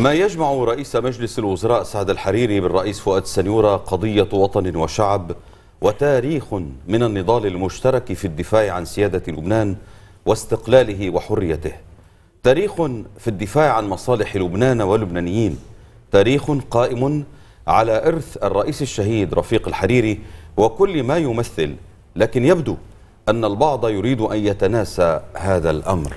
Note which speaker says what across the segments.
Speaker 1: ما يجمع رئيس مجلس الوزراء سعد الحريري بالرئيس فؤاد السنيورة قضية وطن وشعب وتاريخ من النضال المشترك في الدفاع عن سيادة لبنان واستقلاله وحريته تاريخ في الدفاع عن مصالح لبنان واللبنانيين تاريخ قائم على إرث الرئيس الشهيد رفيق الحريري وكل ما يمثل لكن يبدو أن البعض يريد أن يتناسى هذا الأمر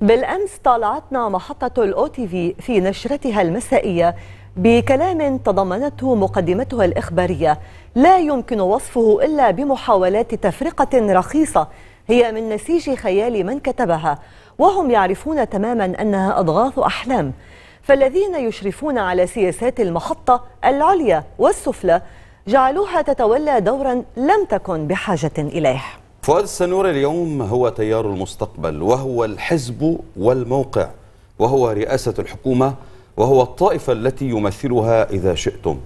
Speaker 2: بالأمس طالعتنا محطة الأو تي في في نشرتها المسائية بكلام تضمنته مقدمتها الإخبارية لا يمكن وصفه إلا بمحاولات تفرقة رخيصة هي من نسيج خيال من كتبها وهم يعرفون تماما أنها أضغاث أحلام فالذين يشرفون على سياسات المحطة العليا والسفلى جعلوها تتولى دورا لم تكن بحاجة إليه
Speaker 1: فؤاد السنوري اليوم هو تيار المستقبل وهو الحزب والموقع وهو رئاسة الحكومة وهو الطائفة التي يمثلها إذا شئتم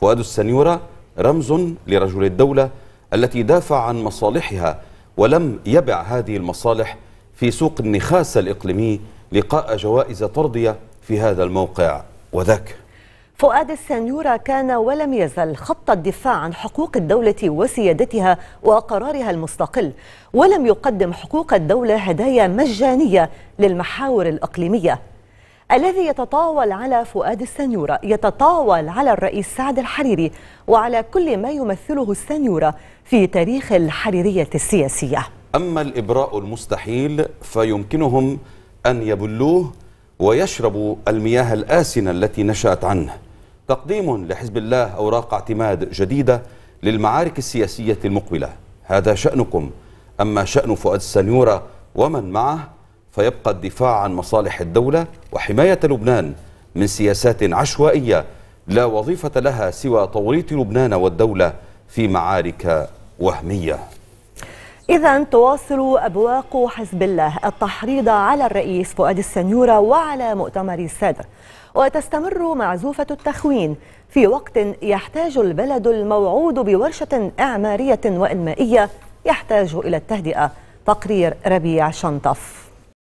Speaker 1: فؤاد السنيورة رمز لرجل الدولة التي دافع عن مصالحها ولم يبع هذه المصالح في سوق النخاس الإقليمي لقاء جوائز ترضية في هذا الموقع وذاك
Speaker 2: فؤاد السنيورة كان ولم يزل خط الدفاع عن حقوق الدولة وسيادتها وقرارها المستقل ولم يقدم حقوق الدولة هدايا مجانية للمحاور الأقليمية الذي يتطاول على فؤاد السنيورة يتطاول على الرئيس سعد الحريري وعلى كل ما يمثله السنيورة في تاريخ الحريرية السياسية
Speaker 1: أما الإبراء المستحيل فيمكنهم أن يبلوه ويشربوا المياه الآسنة التي نشأت عنه تقديم لحزب الله أوراق اعتماد جديدة للمعارك السياسية المقبلة هذا شأنكم أما شأن فؤاد السنيورة ومن معه فيبقى الدفاع عن مصالح الدولة وحماية لبنان من سياسات عشوائية لا وظيفة لها سوى توريط لبنان والدولة في معارك وهمية
Speaker 2: إذا تواصل أبواق حزب الله التحريض على الرئيس فؤاد السنيورة وعلى مؤتمر السادة وتستمر معزوفة التخوين في وقت يحتاج البلد الموعود بورشة إعمارية وإنمائية يحتاج إلى التهدئة تقرير ربيع شنطف